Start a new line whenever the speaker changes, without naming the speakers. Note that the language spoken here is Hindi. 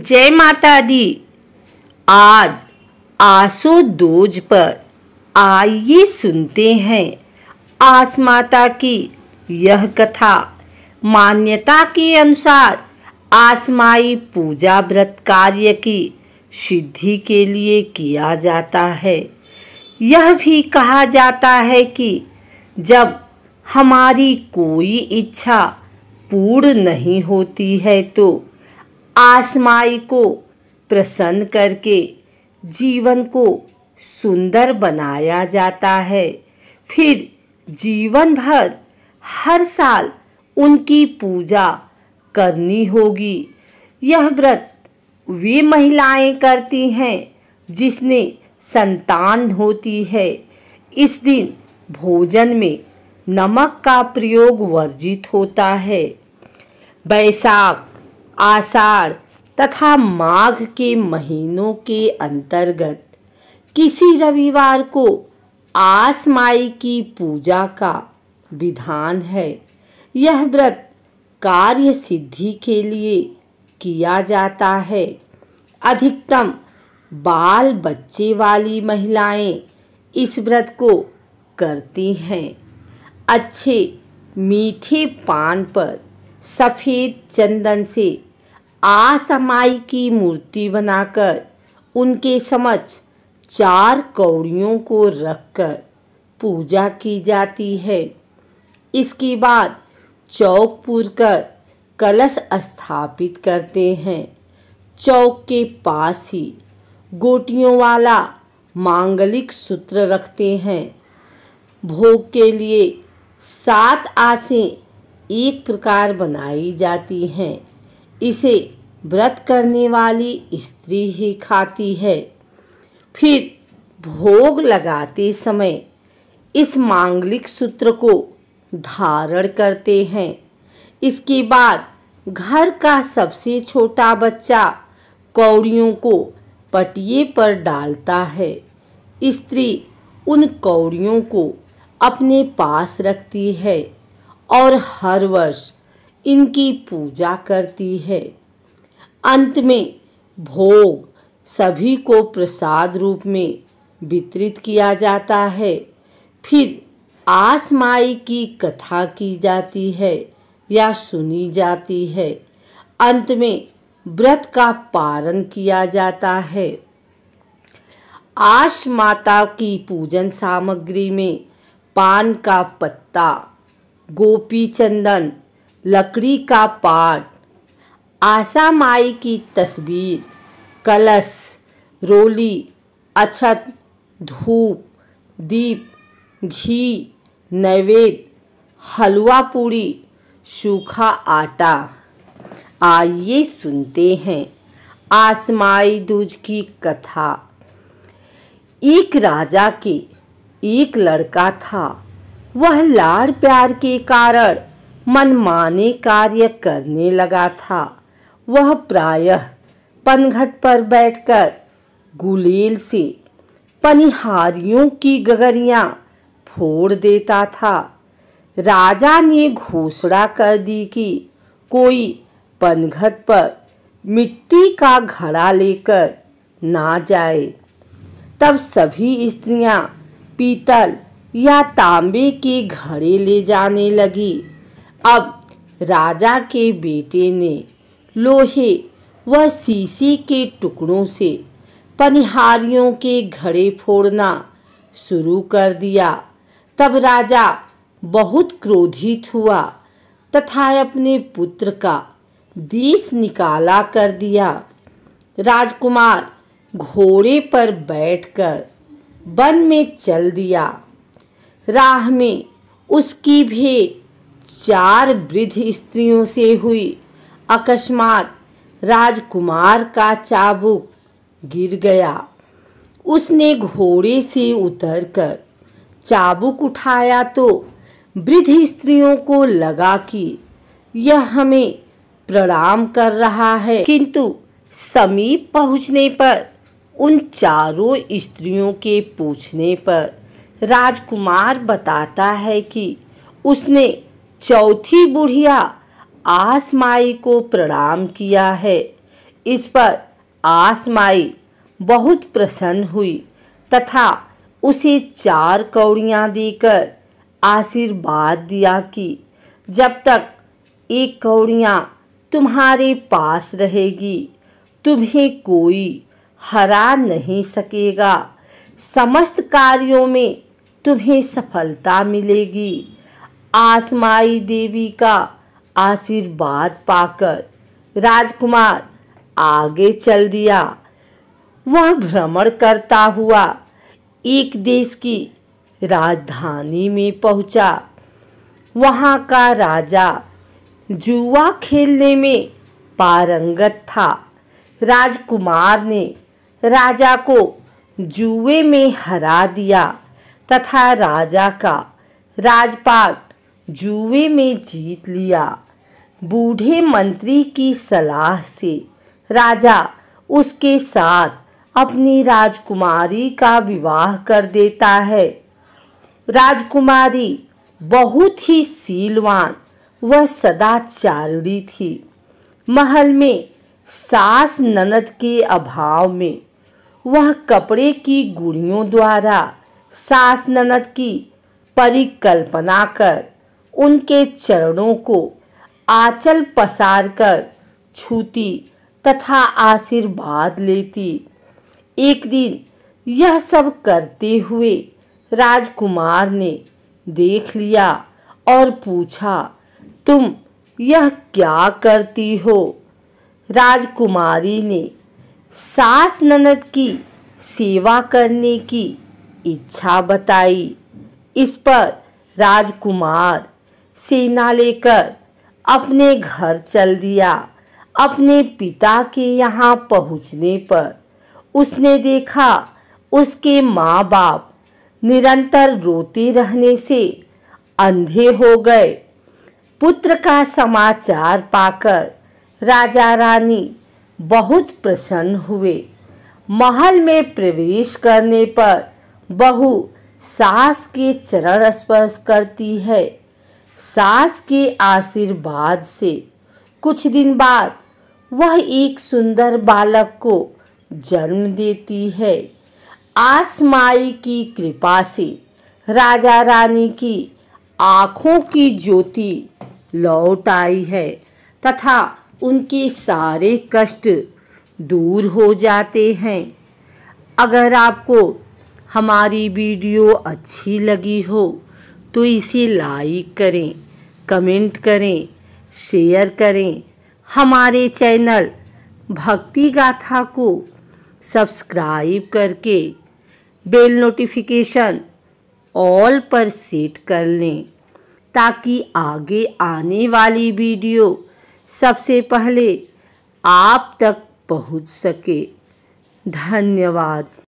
जय माता दी आज आसो दोज पर आइए सुनते हैं आस माता की यह कथा मान्यता के अनुसार आसमाई पूजा व्रत कार्य की सिद्धि के लिए किया जाता है यह भी कहा जाता है कि जब हमारी कोई इच्छा पूर्ण नहीं होती है तो आसमाई को प्रसन्न करके जीवन को सुंदर बनाया जाता है फिर जीवन भर हर साल उनकी पूजा करनी होगी यह व्रत वे महिलाएं करती हैं जिसने संतान होती है इस दिन भोजन में नमक का प्रयोग वर्जित होता है बैसाख आषाढ़ तथा माघ के महीनों के अंतर्गत किसी रविवार को आसमाई की पूजा का विधान है यह व्रत कार्य सिद्धि के लिए किया जाता है अधिकतम बाल बच्चे वाली महिलाएं इस व्रत को करती हैं अच्छे मीठे पान पर सफ़ेद चंदन से आसमाई की मूर्ति बनाकर उनके समक्ष चार कौड़ियों को रखकर पूजा की जाती है इसके बाद चौक पूर कर कलश स्थापित करते हैं चौक के पास ही गोटियों वाला मांगलिक सूत्र रखते हैं भोग के लिए सात आसें एक प्रकार बनाई जाती हैं इसे व्रत करने वाली स्त्री ही खाती है फिर भोग लगाते समय इस मांगलिक सूत्र को धारण करते हैं इसके बाद घर का सबसे छोटा बच्चा कौड़ियों को पटिए पर डालता है स्त्री उन कौड़ियों को अपने पास रखती है और हर वर्ष इनकी पूजा करती है अंत में भोग सभी को प्रसाद रूप में वितरित किया जाता है फिर आसमाई की कथा की जाती है या सुनी जाती है अंत में व्रत का पारण किया जाता है आश माता की पूजन सामग्री में पान का पत्ता गोपी चंदन लकड़ी का पाट आशा माई की तस्वीर कलश रोली अछत धूप दीप घी नैवेद्य हलवा पूरी सूखा आटा आइए सुनते हैं आसमाई दूज की कथा एक राजा के एक लड़का था वह लाड़ प्यार के कारण मनमाने कार्य करने लगा था वह प्रायः पनघट पर बैठकर गुलेल से पनिहारियों की गगरियां फोड़ देता था राजा ने घोषणा कर दी कि कोई पनघट पर मिट्टी का घड़ा लेकर ना जाए तब सभी स्त्रियां पीतल या तांबे के घड़े ले जाने लगी अब राजा के बेटे ने लोहे व शीशे के टुकड़ों से पनिहारियों के घड़े फोड़ना शुरू कर दिया तब राजा बहुत क्रोधित हुआ तथा अपने पुत्र का देश निकाला कर दिया राजकुमार घोड़े पर बैठकर वन में चल दिया राह में उसकी भेंट चार वृद्ध स्त्रियों से हुई अकस्मात राजकुमार का चाबुक गिर गया उसने घोड़े से उतरकर चाबुक उठाया तो वृद्ध स्त्रियों को लगा कि यह हमें प्रणाम कर रहा है किंतु समीप पहुंचने पर उन चारों स्त्रियों के पूछने पर राजकुमार बताता है कि उसने चौथी बुढ़िया आसमाई को प्रणाम किया है इस पर आसमाई बहुत प्रसन्न हुई तथा उसे चार कौड़ियाँ देकर आशीर्वाद दिया कि जब तक एक कौड़ियाँ तुम्हारे पास रहेगी तुम्हें कोई हरा नहीं सकेगा समस्त कार्यों में तुम्हें सफलता मिलेगी आसमाई देवी का आशीर्वाद पाकर राजकुमार आगे चल दिया वह भ्रमण करता हुआ एक देश की राजधानी में पहुंचा वहाँ का राजा जुआ खेलने में पारंगत था राजकुमार ने राजा को जुए में हरा दिया तथा राजा का राजपाट जुए में जीत लिया बूढ़े मंत्री की सलाह से राजा उसके साथ अपनी राजकुमारी का विवाह कर देता है राजकुमारी बहुत ही सीलवान व सदाचारिणी थी महल में सास ननद के अभाव में वह कपड़े की गुड़ियों द्वारा सास ननद की परिकल्पना कर उनके चरणों को आंचल पसार कर छूती तथा आशीर्वाद लेती एक दिन यह सब करते हुए राजकुमार ने देख लिया और पूछा तुम यह क्या करती हो राजकुमारी ने सास ननद की सेवा करने की इच्छा बताई इस पर राजकुमार सेना लेकर अपने घर चल दिया अपने पिता के यहाँ पहुँचने पर उसने देखा उसके माँ बाप निरंतर रोते रहने से अंधे हो गए पुत्र का समाचार पाकर राजा रानी बहुत प्रसन्न हुए महल में प्रवेश करने पर बहू सास के चरण स्पर्श करती है सास के आशीर्वाद से कुछ दिन बाद वह एक सुंदर बालक को जन्म देती है आसमाई की कृपा से राजा रानी की आँखों की ज्योति लौट आई है तथा उनके सारे कष्ट दूर हो जाते हैं अगर आपको हमारी वीडियो अच्छी लगी हो तो इसे लाइक करें कमेंट करें शेयर करें हमारे चैनल भक्ति गाथा को सब्सक्राइब करके बेल नोटिफिकेशन ऑल पर सेट कर लें ताकि आगे आने वाली वीडियो सबसे पहले आप तक पहुंच सके धन्यवाद